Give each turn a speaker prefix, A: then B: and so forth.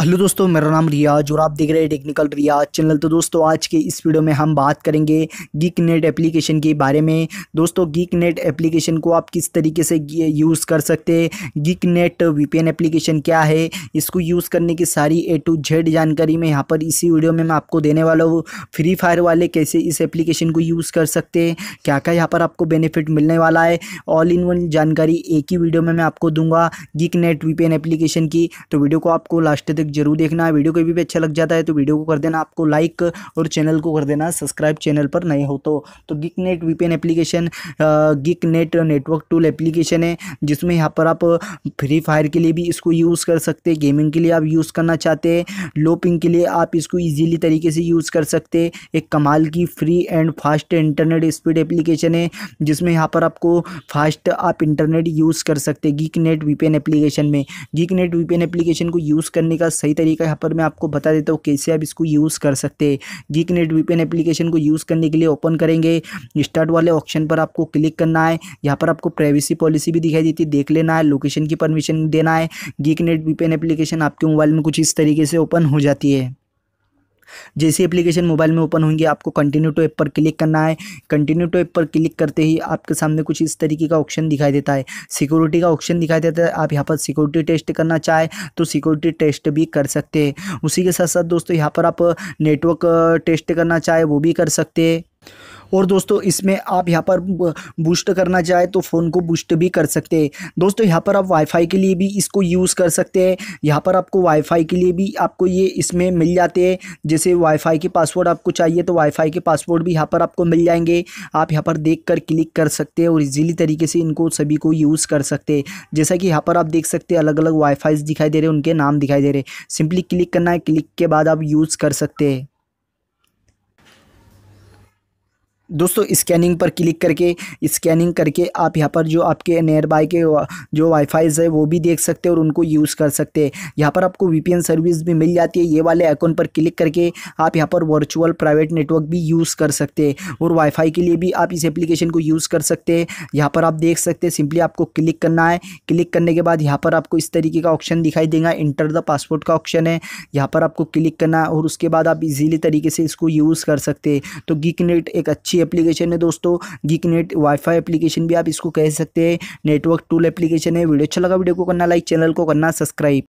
A: hello दोस्तों मेरा नाम रियाज और आप देख रहे हैं टेक्निकल रियाज चैनल तो दोस्तों आज के इस वीडियो में हम बात करेंगे गीक नेट एप्लीकेशन के बारे में दोस्तों गीक नेट एप्लीकेशन को आप किस तरीके से यूज़ कर सकते हैं गीक नेट वीपीएन एप्लीकेशन क्या है इसको यूज़ करने की सारी ए टू जेड जानकारी मैं यहाँ पर इसी वीडियो में मैं आपको देने वाला हूँ फ्री फायर वाले कैसे इस एप्लीकेशन को यूज़ कर सकते हैं क्या क्या यहाँ पर आपको बेनिफिट मिलने वाला है ऑल इन वन जानकारी एक ही वीडियो में मैं आपको दूंगा गीक नेट वीपीएन एप्लीकेशन की तो वीडियो को आपको लास्ट तक तक जरूर देखना है वीडियो कभी भी अच्छा लग जाता है तो वीडियो को कर देना आपको लाइक और चैनल को कर देना सब्सक्राइब चैनल पर नए हो तो तो Geek Net VPN application Geek Net network tool application है जिसमें यहाँ पर आप फ्री फायर के लिए भी इसको यूज़ कर सकते हैं गेमिंग के लिए आप यूज़ करना चाहते हैं लो पिंग के लिए आप इसको ईजीली तरीके से यूज़ कर सकते हैं एक कमाल की free and fast internet speed application है जिसमें यहाँ पर आपको फास्ट आप इंटरनेट यूज़ कर सकते हैं नेट वीपीएन एप्लीकेशन में गिक नेट वीपीएन एप्लीकेशन को यूज़ करने का सही तरीका यहाँ पर मैं आपको बता देता हूँ कैसे आप इसको यूज़ कर सकते हैं गीक नेट वीपेन एप्लीकेशन को यूज़ करने के लिए ओपन करेंगे स्टार्ट वाले ऑप्शन पर आपको क्लिक करना है यहाँ पर आपको प्राइवेसी पॉलिसी भी दिखाई देती है देख लेना है लोकेशन की परमिशन देना है गीक नेट वीपेन एप्लीकेशन आपके मोबाइल में कुछ इस तरीके से ओपन हो जाती है जैसी एप्लीकेशन मोबाइल में ओपन होंगी आपको कंटिन्यू टू ऐप पर क्लिक करना है कंटिन्यू टू ऐप पर क्लिक करते ही आपके सामने कुछ इस तरीके का ऑप्शन दिखाई देता है सिक्योरिटी का ऑप्शन दिखाई देता है आप यहाँ पर सिक्योरिटी टेस्ट करना चाहें तो सिक्योरिटी टेस्ट भी कर सकते हैं उसी के साथ साथ दोस्तों यहाँ पर आप नेटवर्क टेस्ट करना चाहें वो भी कर सकते हैं और दोस्तों इसमें आप यहाँ पर बूस्ट करना चाहे तो फ़ोन को बूस्ट भी कर सकते हैं दोस्तों यहाँ पर आप वाईफाई के लिए भी इसको यूज़ कर सकते हैं यहाँ पर आपको वाईफाई के लिए भी आपको ये इसमें मिल जाते हैं जैसे वाईफाई के पासवर्ड आपको चाहिए तो वाईफाई के पासवर्ड भी यहाँ पर आपको मिल जाएंगे आप यहाँ पर देख कर क्लिक कर सकते हैं और इजीली तरीके से इनको सभी को यूज़ कर सकते हैं जैसा कि यहाँ पर आप देख सकते हैं अलग अलग वाईफाई दिखाई दे रहे हैं उनके नाम दिखाई दे रहे हैं सिंपली क्लिक करना है क्लिक के बाद आप यूज़ कर सकते हैं दोस्तों स्कैनिंग पर क्लिक करके स्कैनिंग करके आप यहाँ पर जो आपके नियर बाय के जो वाईफाइज है वो भी देख सकते हैं और उनको यूज़ कर सकते हैं यहाँ पर आपको वीपीएन सर्विस भी मिल जाती है ये वाले आइकॉन पर क्लिक करके आप यहाँ पर वर्चुअल प्राइवेट नेटवर्क भी यूज़ कर सकते हैं और वाईफाई के लिए भी आप इस एप्लीकेशन को यूज़ कर सकते हैं यहाँ पर आप देख सकते हैं सिंपली आपको क्लिक करना है क्लिक करने के बाद यहाँ पर आपको इस तरीके का ऑप्शन दिखाई देगा इंटर द पासपोर्ट का ऑप्शन है यहाँ पर आपको क्लिक करना है और उसके बाद आप इजीली तरीके से इसको यूज़ कर सकते हैं तो गिक नेट एक अच्छी सी एप्लीकेशन है दोस्तों गिक नेट वाईफाई एप्लीकेशन भी आप इसको कह सकते हैं नेटवर्क टूल एप्लीकेशन है वीडियो अच्छा लगा वीडियो को करना लाइक चैनल को करना सब्सक्राइब